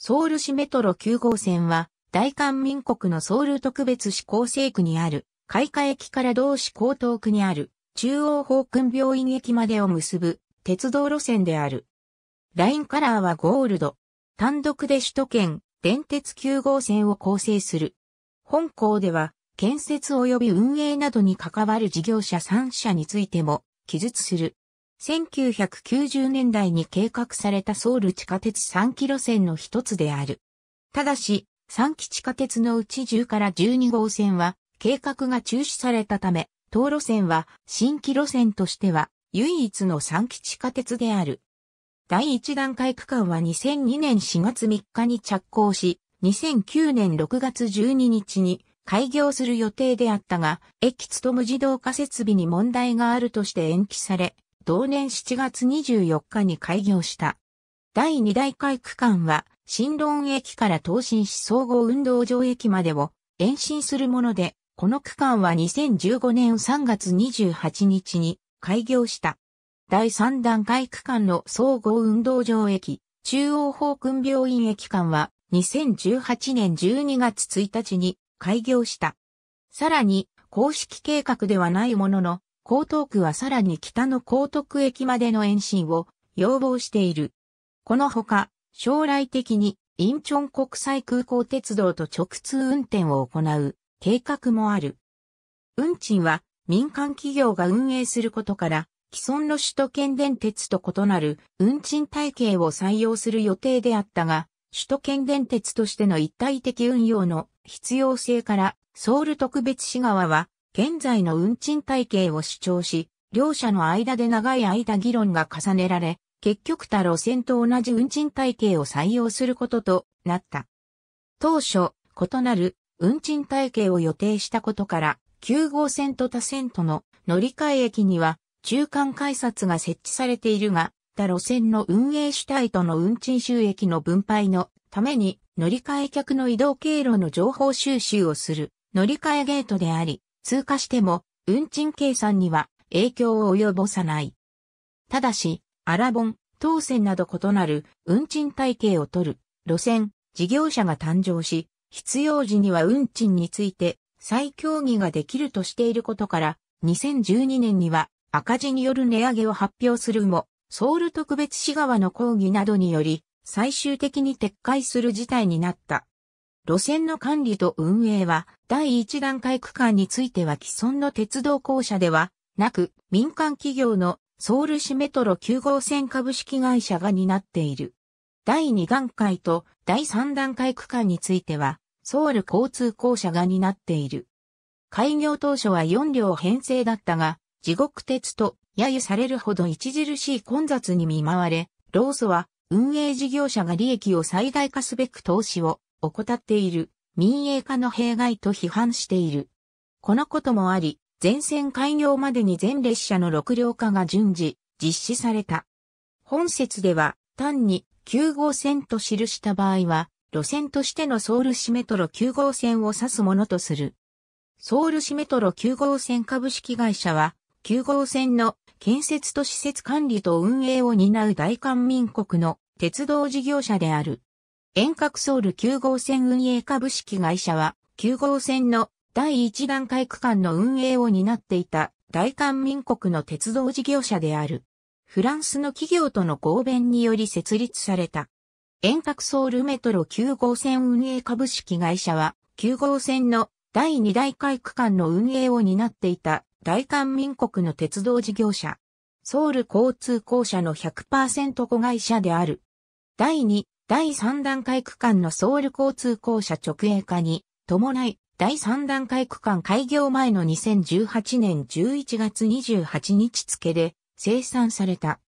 ソウル市メトロ9号線は、大韓民国のソウル特別市厚生区にある、開花駅から同市江東区にある、中央法訓病院駅までを結ぶ、鉄道路線である。ラインカラーはゴールド。単独で首都圏、電鉄9号線を構成する。本校では、建設及び運営などに関わる事業者3社についても、記述する。1990年代に計画されたソウル地下鉄3期路線の一つである。ただし、3期地下鉄のうち10から12号線は計画が中止されたため、東路線は新規路線としては唯一の3期地下鉄である。第1段階区間は2002年4月3日に着工し、2009年6月12日に開業する予定であったが、駅勤む自動化設備に問題があるとして延期され、同年7月24日に開業した。第2大会区間は、新論駅から東進し総合運動場駅までを延伸するもので、この区間は2015年3月28日に開業した。第3段階区間の総合運動場駅、中央法訓病院駅間は2018年12月1日に開業した。さらに、公式計画ではないものの、江東区はさらに北の江徳駅までの延伸を要望している。このほか、将来的にインチョン国際空港鉄道と直通運転を行う計画もある。運賃は民間企業が運営することから、既存の首都圏電鉄と異なる運賃体系を採用する予定であったが、首都圏電鉄としての一体的運用の必要性から、ソウル特別市側は現在の運賃体系を主張し、両者の間で長い間議論が重ねられ、結局他路線と同じ運賃体系を採用することとなった。当初、異なる運賃体系を予定したことから、9号線と他線との乗り換え駅には中間改札が設置されているが、他路線の運営主体との運賃収益の分配のために乗り換え客の移動経路の情報収集をする乗り換えゲートであり、通過しても、運賃計算には影響を及ぼさない。ただし、アラボン、当線など異なる運賃体系を取る路線、事業者が誕生し、必要時には運賃について再協議ができるとしていることから、2012年には赤字による値上げを発表するも、ソウル特別市側の抗議などにより、最終的に撤回する事態になった。路線の管理と運営は、第1段階区間については既存の鉄道公社ではなく、民間企業のソウル市メトロ9号線株式会社が担っている。第2段階と第3段階区間については、ソウル交通公社が担っている。開業当初は4両編成だったが、地獄鉄と揶揄されるほど著しい混雑に見舞われ、ローソは運営事業者が利益を最大化すべく投資を怠っている、民営化の弊害と批判している。このこともあり、全線開業までに全列車の6両化が順次実施された。本説では単に9号線と記した場合は、路線としてのソウル市メトロ9号線を指すものとする。ソウル市メトロ9号線株式会社は、9号線の建設と施設管理と運営を担う大韓民国の鉄道事業者である。遠隔ソウル9号線運営株式会社は、9号線の第1段階区間の運営を担っていた大韓民国の鉄道事業者である。フランスの企業との合弁により設立された。遠隔ソウルメトロ9号線運営株式会社は、9号線の第2段階区間の運営を担っていた大韓民国の鉄道事業者。ソウル交通公社の100%子会社である。第2第3段階区間のソウル交通公社直営化に伴い、第3段階区間開業前の2018年11月28日付で生産された。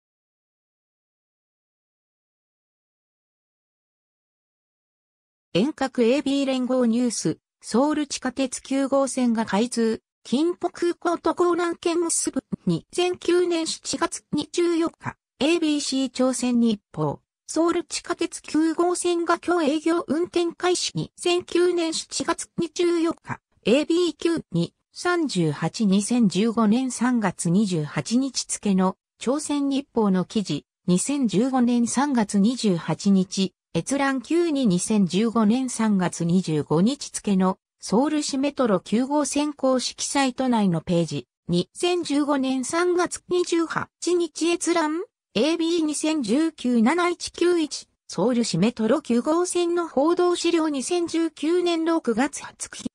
遠隔 AB 連合ニュース、ソウル地下鉄9号線が開通、金浦空港と江南県結ぶ2009年7月24日、ABC 朝鮮日報。ソウル地下鉄9号線が今日営業運転開始に2009年7月24日 ABQ に382015年3月28日付の朝鮮日報の記事2015年3月28日閲覧級に2015年3月25日付のソウル市メトロ9号線公式サイト内のページ2015年3月28日閲覧 AB2019-7191 ソウル市メトロ9号線の報道資料2019年6月20日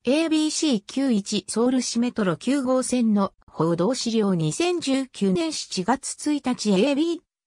ABC91 ソウル市メトロ9号線の報道資料2019年7月1日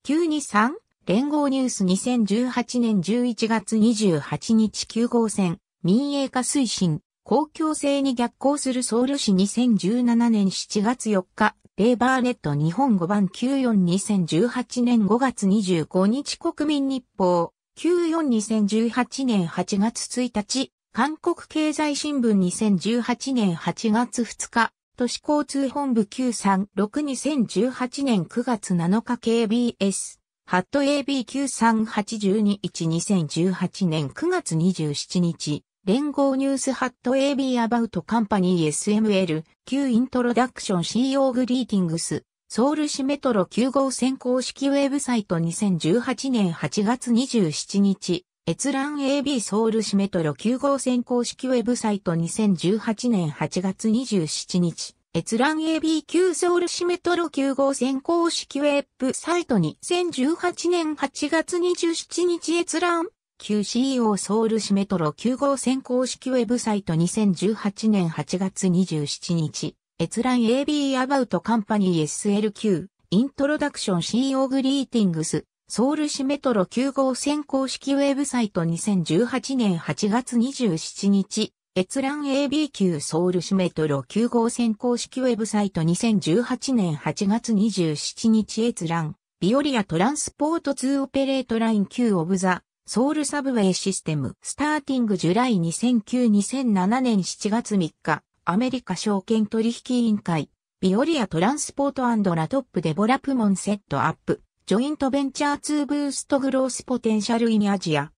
AB923 連合ニュース2018年11月28日9号線民営化推進公共性に逆行するソウル市2017年7月4日レイバーネット日本5番942018年5月25日国民日報942018年8月1日韓国経済新聞2018年8月2日都市交通本部936018 2年9月7日 KBS ハット a b 9 3 8 2 1 2 0 1 8年9月27日連合ニュースハット AB About Company SML 旧イントロダクション CEO グリーティングスソウル市メトロ9号先行式ウェブサイト2018年8月27日閲覧 AB ソウル市メトロ9号先行式ウェブサイト2018年8月27日閲覧 AB 旧ソウル市メトロ9号先行式ウェブサイト2018年8月27日閲覧 q c o ソウルシメトロ9号線公式ウェブサイト2018年8月27日、閲覧 AB About Company SLQ イントロダクション CEO グリーティングスソウル市メトロ9号線公式ウェブサイト2018年8月27日閲覧 ABQ ソウル市メトロ9号線公式ウェブサイト2018年8月27日閲覧ビオリアトランスポート2オペレートライン9オブザソウルサブウェイシステム、スターティングジュライ2009-2007年7月3日、アメリカ証券取引委員会、ビオリアトランスポートラトップデボラプモンセットアップ、ジョイントベンチャー2ブーストグロースポテンシャルインアジア。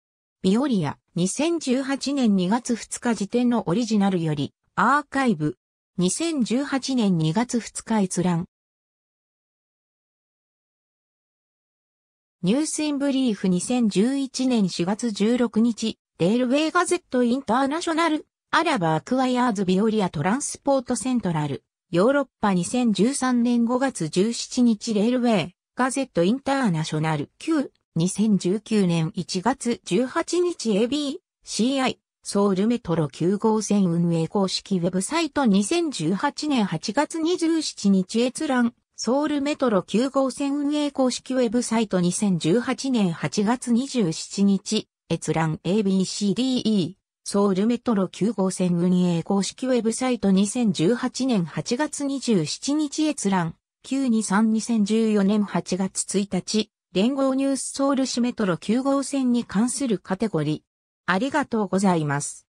ビオリア、2018年2月2日時点のオリジナルより、アーカイブ、2018年2月2日閲覧。ニュースインブリーフ2011年4月16日、レールウェイガゼットインターナショナル、アラバークワイアーズビオリアトランスポートセントラル、ヨーロッパ2013年5月17日レールウェイガゼットインターナショナル Q、2019年1月18日 AB、CI、ソウルメトロ9号線運営公式ウェブサイト2018年8月27日閲覧、ソウルメトロ9号線運営公式ウェブサイト2018年8月27日、閲覧 ABCDE、ソウルメトロ9号線運営公式ウェブサイト2018年8月27日閲覧、923-2014年8月1日、連合ニュースソウル市メトロ9号線に関するカテゴリー。ありがとうございます。